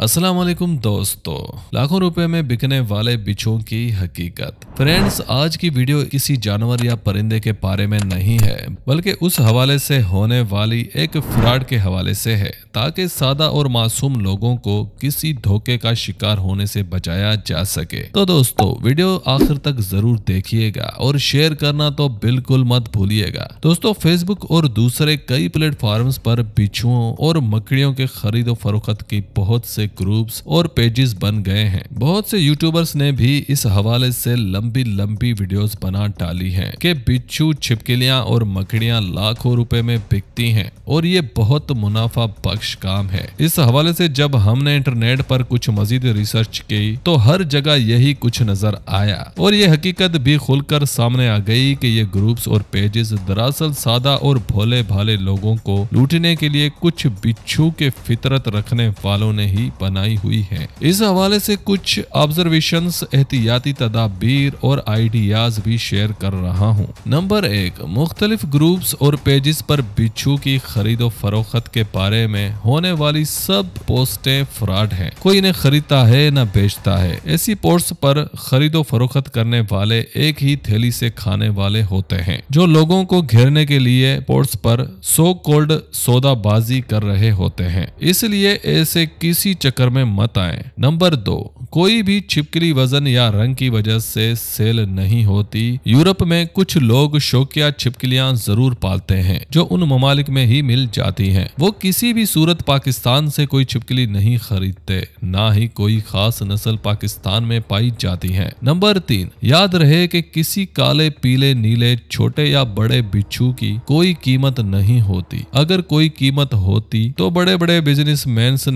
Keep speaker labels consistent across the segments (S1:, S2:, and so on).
S1: असलम दोस्तों लाखों रुपए में बिकने वाले बिच्छों की हकीकत फ्रेंड्स आज की वीडियो किसी जानवर या परिंदे के बारे में नहीं है बल्कि उस हवाले से होने वाली एक फ्रॉड के हवाले से है ताकि सादा और मासूम लोगों को किसी धोखे का शिकार होने से बचाया जा सके तो दोस्तों वीडियो आखिर तक जरूर देखिएगा और शेयर करना तो बिल्कुल मत भूलिएगा दोस्तों फेसबुक और दूसरे कई प्लेटफॉर्म पर बिछुओं और मकड़ियों के खरीदो फरोख्त की बहुत से से ग्रुप्स और पेजेस बन गए हैं बहुत से यूट्यूबर्स ने भी इस हवाले से लंबी लंबी वीडियोस बना डाली हैं कि बिच्छू छिपकलियां और मकड़ियां लाखों रुपए में बिकती हैं और ये बहुत मुनाफा बख्श काम है इस हवाले से जब हमने इंटरनेट पर कुछ मजीद रिसर्च की तो हर जगह यही कुछ नजर आया और ये हकीकत भी खुलकर सामने आ गई कि ये ग्रुप्स और पेजेस दरअसल सादा और भोले भाले लोगों को लूटने के लिए कुछ बिच्छू के फितरत रखने वालों ने ही बनाई हुई है इस हवाले से कुछ ऑब्जर्वेशन एहतियाती तदाबीर और आइडियाज भी शेयर कर रहा हूँ नंबर एक मुख्तलिफ ग्रुप्स और पेजेस पर बिच्छू की खरीदो फरोख्त के बारे में होने वाली सब पोस्टें फ्रॉड हैं कोई इन्हें खरीदता है न बेचता है ऐसी पोस्ट पर खरीदो फरोख्त करने वाले एक ही थैली से खाने वाले होते हैं जो लोगों को घेरने के लिए पोस्ट पर सो कोल्ड सौदाबाजी कर रहे होते हैं इसलिए ऐसे किसी चक्कर में मत आए नंबर दो कोई भी छिपकली वजन या रंग की वजह से सेल नहीं होती यूरोप में कुछ लोग शोकिया छिपकलियां जरूर पालते हैं जो उन ममालिक में ही मिल जाती हैं। वो किसी भी सूरत पाकिस्तान से कोई छिपकली नहीं खरीदते ना ही कोई खास नस्ल पाकिस्तान में पाई जाती है नंबर तीन याद रहे कि किसी काले पीले नीले छोटे या बड़े बिच्छू की कोई कीमत नहीं होती अगर कोई कीमत होती तो बड़े बड़े बिजनेस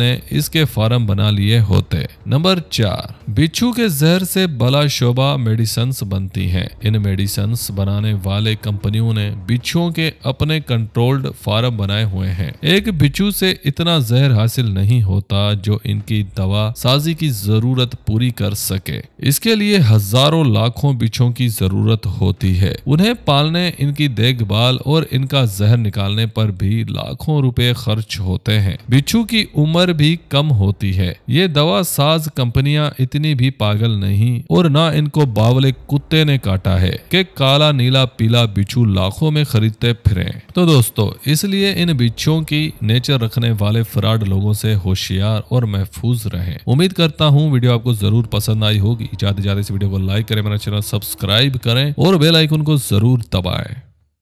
S1: ने इसके फार्म बना लिए होते नंबर चार बिच्छू के जहर से बला शोभा मेडिसन बनती हैं। इन मेडिसन बनाने वाले कंपनियों ने बिच्छुओं के अपने कंट्रोल्ड फार्म बनाए हुए हैं एक बिच्छू से इतना जहर हासिल नहीं होता जो इनकी दवा साजी की जरूरत पूरी कर सके इसके लिए हजारों लाखों बिच्छों की जरूरत होती है उन्हें पालने इनकी देखभाल और इनका जहर निकालने पर भी लाखों रुपए खर्च होते हैं बिच्छू की उम्र भी कम हो होती है ये दवा साज कंपनियां इतनी भी पागल नहीं और ना इनको बावले कुत्ते ने काटा है कि काला नीला पीला बिच्छू लाखों में खरीदते फिरे तो दोस्तों इसलिए इन बिच्छुओं की नेचर रखने वाले फ्रॉड लोगों से होशियार और महफूज रहे उम्मीद करता हूँ वीडियो आपको जरूर पसंद आई होगी ज्यादा ज्यादा इस वीडियो को लाइक करें मेरा चैनल सब्सक्राइब करें और बेलाइकन को जरूर दबाए